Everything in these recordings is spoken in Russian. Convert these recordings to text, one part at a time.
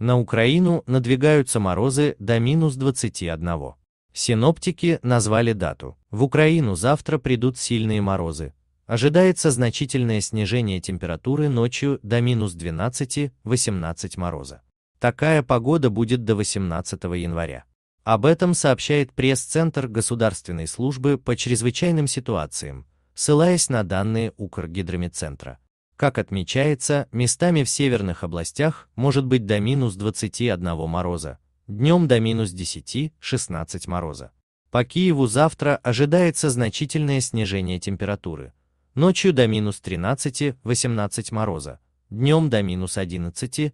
На Украину надвигаются морозы до минус 21. Синоптики назвали дату. В Украину завтра придут сильные морозы. Ожидается значительное снижение температуры ночью до минус 12-18 мороза. Такая погода будет до 18 января. Об этом сообщает пресс-центр Государственной службы по чрезвычайным ситуациям, ссылаясь на данные Укргидромедцентра. Как отмечается, местами в северных областях может быть до минус 21 мороза, днем до минус 10-16 мороза. По Киеву завтра ожидается значительное снижение температуры. Ночью до минус 13-18 мороза, днем до минус 11-15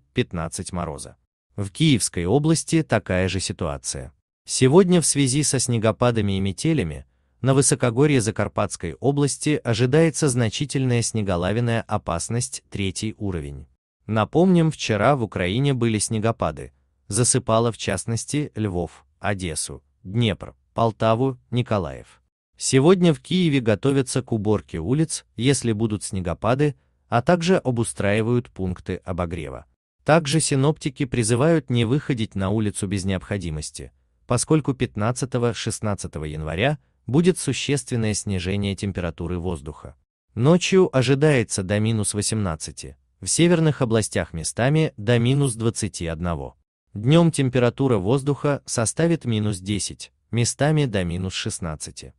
мороза. В Киевской области такая же ситуация. Сегодня в связи со снегопадами и метелями на высокогорье Закарпатской области ожидается значительная снеголавиная опасность третий уровень. Напомним, вчера в Украине были снегопады, засыпало в частности Львов, Одессу, Днепр, Полтаву, Николаев. Сегодня в Киеве готовятся к уборке улиц, если будут снегопады, а также обустраивают пункты обогрева. Также синоптики призывают не выходить на улицу без необходимости, поскольку 15-16 января – будет существенное снижение температуры воздуха. Ночью ожидается до минус 18, в северных областях местами до минус 21. Днем температура воздуха составит минус 10, местами до минус 16.